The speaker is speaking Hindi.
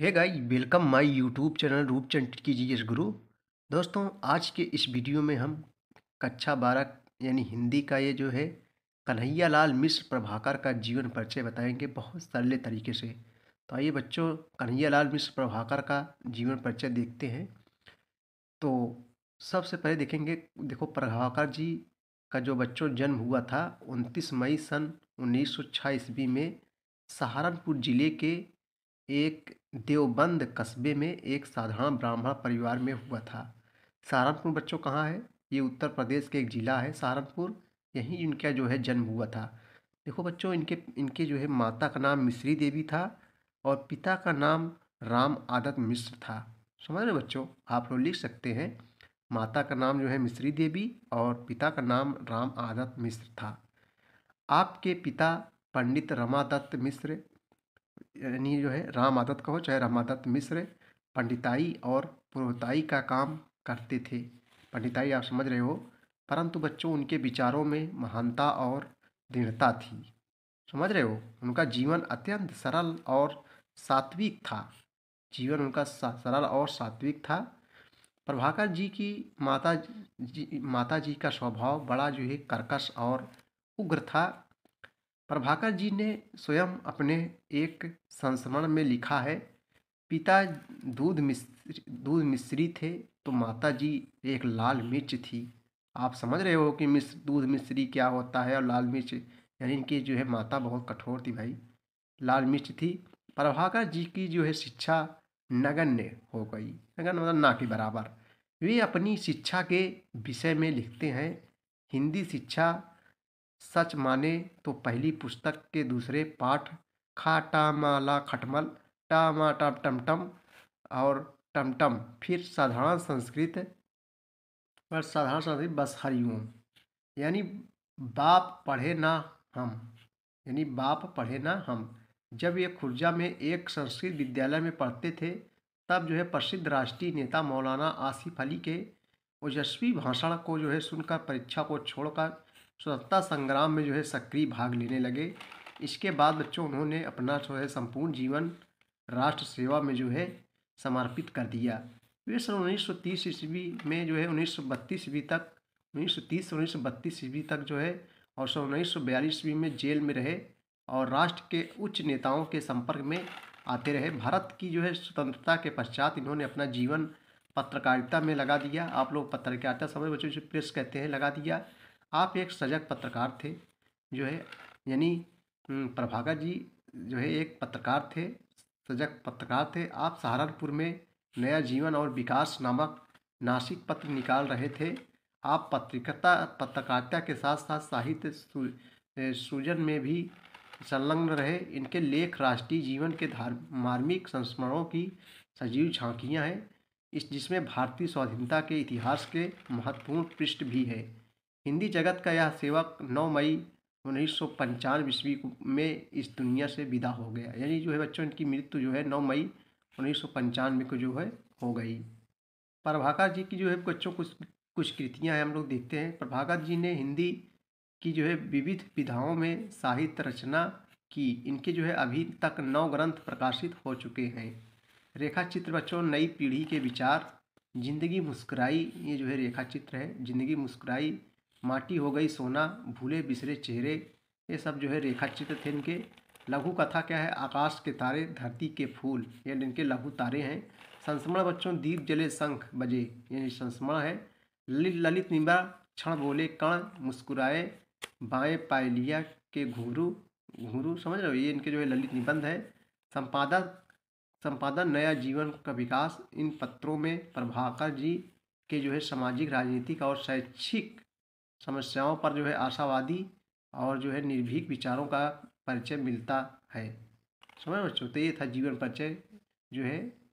hey guy welcome my YouTube channel Roopchand की जी गुरु दोस्तों आज के इस वीडियो में हम कक्षा बारह यानी हिंदी का ये जो है कन्हैया लाल मिश्र प्रभाकर का जीवन परिचय बताएंगे बहुत सरल तरीके से तो आइए बच्चों कन्हैया लाल मिश्र प्रभाकर का जीवन परिचय देखते हैं तो सबसे पहले देखेंगे देखो प्रभाकर जी का जो बच्चों जन्म हुआ था उनतीस मई सन उन्नीस सौ ईस्वी में सहारनपुर ज़िले के एक देवबंद कस्बे में एक साधारण ब्राह्मण परिवार में हुआ था सहारनपुर बच्चों कहाँ है ये उत्तर प्रदेश के एक ज़िला है सहारनपुर यहीं इनका जो है जन्म हुआ था देखो बच्चों इनके इनके जो है माता का नाम मिश्री देवी था और पिता का नाम राम आदत मिश्र था समझ रहे बच्चों आप लोग लिख सकते हैं माता का नाम जो है मिश्री देवी और पिता का नाम राम आदत मिश्र था आपके पिता पंडित रमादत्त मिश्र यानी जो है राम आदत कहो चाहे रामादत्त मिश्र पंडिताई और पुरोताई का काम करते थे पंडिताई आप समझ रहे हो परंतु बच्चों उनके विचारों में महानता और दृढ़ता थी समझ रहे हो उनका जीवन अत्यंत सरल और सात्विक था जीवन उनका सरल और सात्विक था प्रभाकर जी की माता जी माता जी का स्वभाव बड़ा जो है कर्कश और उग्र था प्रभाकर जी ने स्वयं अपने एक संस्मरण में लिखा है पिता दूध मिश्री दूध मिश्री थे तो माता जी एक लाल मिर्च थी आप समझ रहे हो कि मिस दूध मिश्री क्या होता है और लाल मिर्च यानी इनकी जो है माता बहुत कठोर थी भाई लाल मिर्च थी प्रभाकर जी की जो है शिक्षा नगण्य हो गई नगन मतलब ना के बराबर वे अपनी शिक्षा के विषय में लिखते हैं हिंदी शिक्षा सच माने तो पहली पुस्तक के दूसरे पाठ खा टा मा ला खटमल टा मा टा टम टम और टम टम फिर साधारण संस्कृत पर साधारण संस्कृत बस हरिओम यानी बाप पढ़े ना हम यानी बाप पढ़े ना हम जब ये खुर्जा में एक संस्कृत विद्यालय में पढ़ते थे तब जो है प्रसिद्ध राष्ट्रीय नेता मौलाना आसिफ अली के ओजस्वी भाषण को जो है सुनकर परीक्षा को छोड़कर स्वतंत्रता संग्राम में जो है सक्रिय भाग लेने लगे इसके बाद बच्चों उन्होंने अपना जो है संपूर्ण जीवन राष्ट्र सेवा में जो है समर्पित कर दिया वे सन उन्नीस सौ तीस ईस्वी में जो है उन्नीस सौ बत्तीस ईस्वी तक उन्नीस सौ तीस उन्नीस सौ बत्तीस ईस्वी तक जो है और सन उन्नीस सौ बयालीस ईस्वी में जेल में रहे और राष्ट्र के उच्च नेताओं के संपर्क में आते रहे भारत की जो है स्वतंत्रता के पश्चात इन्होंने अपना जीवन पत्रकारिता में लगा दिया आप लोग पत्रकारिता समय बच्चों जो प्रेस कहते हैं लगा दिया आप एक सजग पत्रकार थे जो है यानी हम्म, प्रभाकर जी जो है एक पत्रकार थे सजग पत्रकार थे आप सहारनपुर में नया जीवन और विकास नामक नासिक पत्र निकाल रहे थे आप पत्रिकता पत्रकारिता के साथ साथ साहित्य सूजन में भी संलग्न रहे इनके लेख राष्ट्रीय जीवन के धार्मिक संस्मरणों की सजीव झांकियां हैं इस जिसमें भारतीय स्वाधीनता के इतिहास के महत्वपूर्ण पृष्ठ भी है हिंदी जगत का यह सेवक 9 मई उन्नीस सौ पंचानवे ईस्वी में इस दुनिया से विदा हो गया यानी जो है बच्चों इनकी मृत्यु जो है नौ मई उन्नीस सौ पंचानवे को जो है हो गई प्रभाकर जी की जो है बच्चों कुछ कुछ कृतियाँ हैं हम लोग देखते हैं प्रभाकर जी ने हिंदी की जो है विविध विधाओं में साहित्य रचना की इनके जो है अभी तक नौ ग्रंथ प्रकाशित हो चुके हैं रेखा चित्र बच्चों नई पीढ़ी के विचार जिंदगी मुस्कुराई ये जो है रेखा चित्र है जिंदगी मुस्कुराई माटी हो गई सोना भूले बिसरे चेहरे ये सब जो है रेखा चित्र थे इनके लघु कथा क्या है आकाश के तारे धरती के फूल यानी इनके लघु तारे हैं संस्मरण बच्चों दीप जले शंख बजे यानी संस्मरण है ललित ललित निम्बा क्षण बोले कण मुस्कुराए बाएं पायलिया के घुरु घुरु समझ रहे हो ये इनके जो है ललित निबंध है संपादक संपादन नया जीवन का विकास इन पत्रों में प्रभाकर जी के जो है सामाजिक राजनीतिक और शैक्षिक समस्याओं पर जो है आशावादी और जो है निर्भीक विचारों का परिचय मिलता है समझ बच्चों तो ये था जीवन परिचय जो है